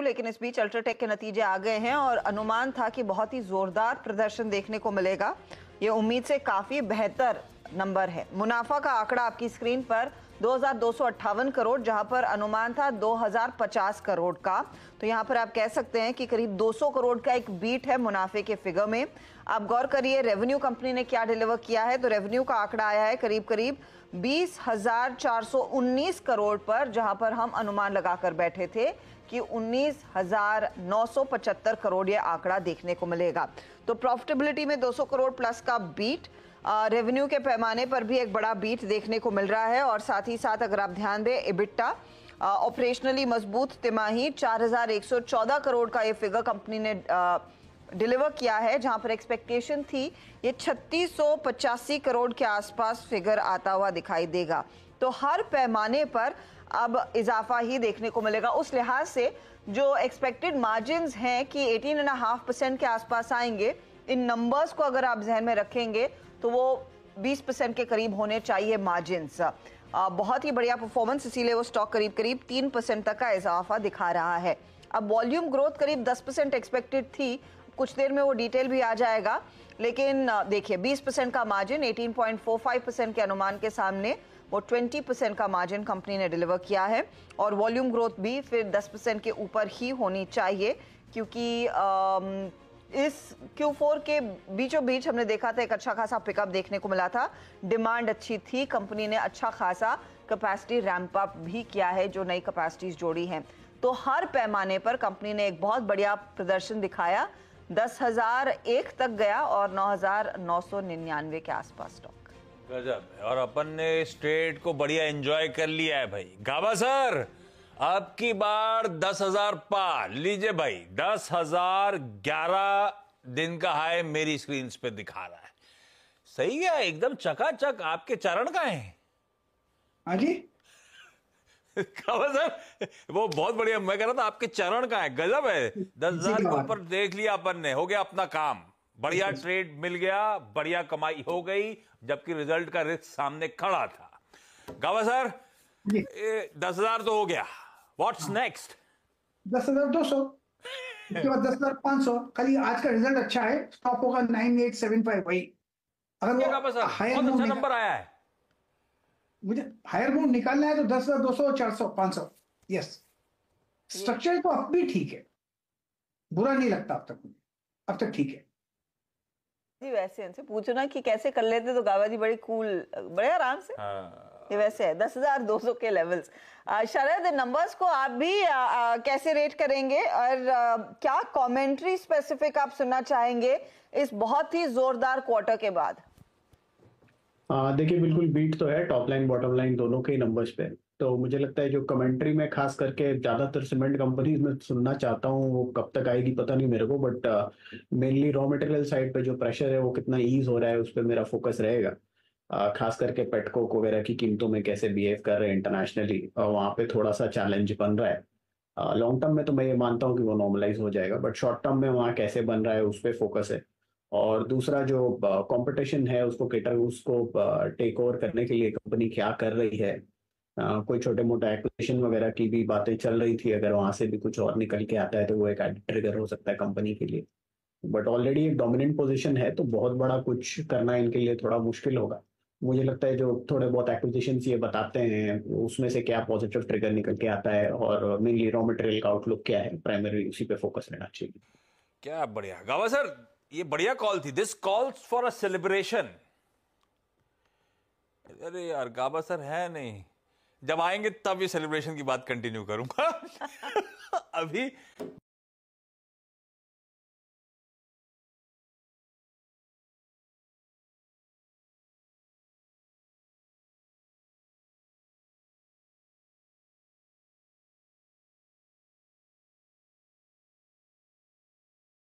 लेकिन इस बीच अल्ट्राटेक के नतीजे आ गए हैं और अनुमान था कि बहुत ही जोरदार प्रदर्शन देखने को मिलेगा ये उम्मीद से काफी बेहतर नंबर है मुनाफा का आंकड़ा आपकी स्क्रीन पर दो करोड़ जहां पर अनुमान था 2050 करोड़ का तो यहां पर आप कह सकते हैं कि करीब 200 करोड़ का एक बीट है मुनाफे के फिगर में आप गौर करिए रेवेन्यू कंपनी ने क्या डिलीवर किया है तो रेवेन्यू का आंकड़ा आया है करीब करीब बीस हजार चार सौ उन्नीस करोड़ पर जहां पर हम अनुमान लगाकर बैठे थे कि उन्नीस हजार नौ पचहत्तर करोड़ ये आंकड़ा देखने को मिलेगा तो प्रॉफिटेबिलिटी में 200 करोड़ प्लस का बीट रेवेन्यू के पैमाने पर भी एक बड़ा बीट देखने को मिल रहा है और साथ ही साथ अगर आप ध्यान दें इबिट्टा ऑपरेशनली मजबूत तिमाही 4114 करोड़ का ये फिगर कंपनी ने आ, डिलीवर किया है जहां पर एक्सपेक्टेशन थी ये छत्तीस करोड़ के आसपास फिगर आता हुआ दिखाई देगा तो हर पैमाने पर अब इजाफा ही देखने को मिलेगा उस लिहाज से जो एक्सपेक्टेड मार्जिन हैं कि एटीन एंड हाफ परसेंट के आसपास आएंगे इन नंबर्स को अगर आप जहन में रखेंगे तो वो 20 परसेंट के करीब होने चाहिए मार्जिन बहुत ही बढ़िया परफॉर्मेंस इसीलिए वो स्टॉक करीब करीब तीन परसेंट तक का इजाफा दिखा रहा है अब वॉल्यूम ग्रोथ करीब 10 परसेंट एक्सपेक्टेड थी कुछ देर में वो डिटेल भी आ जाएगा लेकिन देखिए 20 परसेंट का मार्जिन 18.45 परसेंट के अनुमान के सामने वो 20 परसेंट का मार्जिन कंपनी ने डिलीवर किया है और वॉल्यूम ग्रोथ भी फिर 10 परसेंट के ऊपर ही होनी चाहिए क्योंकि इस Q4 के बीचों बीच हमने देखा था एक अच्छा खासा पिकअप देखने को मिला था डिमांड अच्छी थी कंपनी ने अच्छा खासा कैपेसिटी रैंप अप भी किया है जो नई कैपेसिटीज जोड़ी हैं तो हर पैमाने पर कंपनी ने एक बहुत बढ़िया प्रदर्शन दिखाया दस हजार एक तक गया और नौ हजार नौ सौ निन्यानवे के आसपास स्टॉक गजब और अपन ने स्ट्रेट को बढ़िया एंजॉय कर लिया है भाई गाबा सर आपकी बार दस हजार पार लीजिए भाई दस हजार ग्यारह दिन का हाय मेरी स्क्रीन पे दिखा रहा है सही है एकदम चकाचक आपके चरण का है हाँ जी सर वो बहुत बढ़िया मैं कह रहा था आपके चरण का है गजब है दस हजार के हाँ। ऊपर देख लिया अपन ने हो गया अपना काम बढ़िया ट्रेड मिल गया बढ़िया कमाई हो गई जबकि रिजल्ट का रिस्क सामने खड़ा था गावा सर दस हजार तो हो गया व्हाट्स नेक्स्ट दस हजार दो सौ उसके बाद दस हजार पांच सौ खाली आज का रिजल्ट अच्छा है स्टॉप होगा नाइन एट सेवन फाइव वही अगर वो अच्छा नंबर आया है मुझे हायर बाउंड निकालना है तो दस हजार दो सौ चार सौ पांच सौ यस स्ट्रक्चर तो अब भी ठीक है बुरा नहीं लगता अब तक मुझे अब तक ठीक है जी वैसे इनसे पूछो ना कि कैसे कर लेते तो गावा जी बड़े कूल बड़े आराम से हाँ। ये वैसे है दस हजार दो सौ के लेवल्स शरद नंबर्स को आप भी आ, आ, कैसे रेट करेंगे और आ, क्या कमेंट्री स्पेसिफिक आप सुनना चाहेंगे इस बहुत ही जोरदार क्वार्टर के बाद देखिए बिल्कुल बीट तो है टॉप लाइन बॉटम लाइन दोनों के ही नंबर्स पे तो मुझे लगता है जो कमेंट्री में खास करके ज़्यादातर सीमेंट कंपनीज में सुनना चाहता हूँ वो कब तक आएगी पता नहीं मेरे को but mainly raw material side पे जो प्रेशर है वो कितना ईज हो रहा है उस पर मेरा फोकस रहेगा खास करके पेटकोक वगैरह की कीमतों में कैसे बिहेव कर रहे हैं इंटरनेशनली uh, वहाँ पे थोड़ा सा चैलेंज बन रहा है लॉन्ग टर्म में तो मैं ये मानता हूँ कि वो नॉर्मलाइज हो जाएगा बट शॉर्ट टर्म में वहाँ कैसे बन रहा है उस पर फोकस है और दूसरा जो कंपटीशन है उसको केटर उसको टेक ओवर करने के लिए कंपनी क्या कर रही है कोई छोटे मोटे एक्विजिशन वगैरह की भी बातें चल रही थी अगर वहां से भी कुछ और निकल के आता है तो वो एक ट्रिगर हो सकता है कंपनी के लिए बट ऑलरेडी एक डोमिनेंट पोजिशन है तो बहुत बड़ा कुछ करना इनके लिए थोड़ा मुश्किल होगा मुझे लगता है जो थोड़े बहुत एक्विजिशन ये बताते हैं उसमें से क्या पॉजिटिव ट्रिगर निकल के आता है और मेनली रॉ मटेरियल का आउटलुक क्या है प्राइमरी उसी पे फोकस रहना चाहिए क्या बढ़िया गावा सर ये बढ़िया कॉल थी this calls for a celebration अरे यार गाबा सर है नहीं जब आएंगे तब ये सेलिब्रेशन की बात कंटिन्यू करूंगा अभी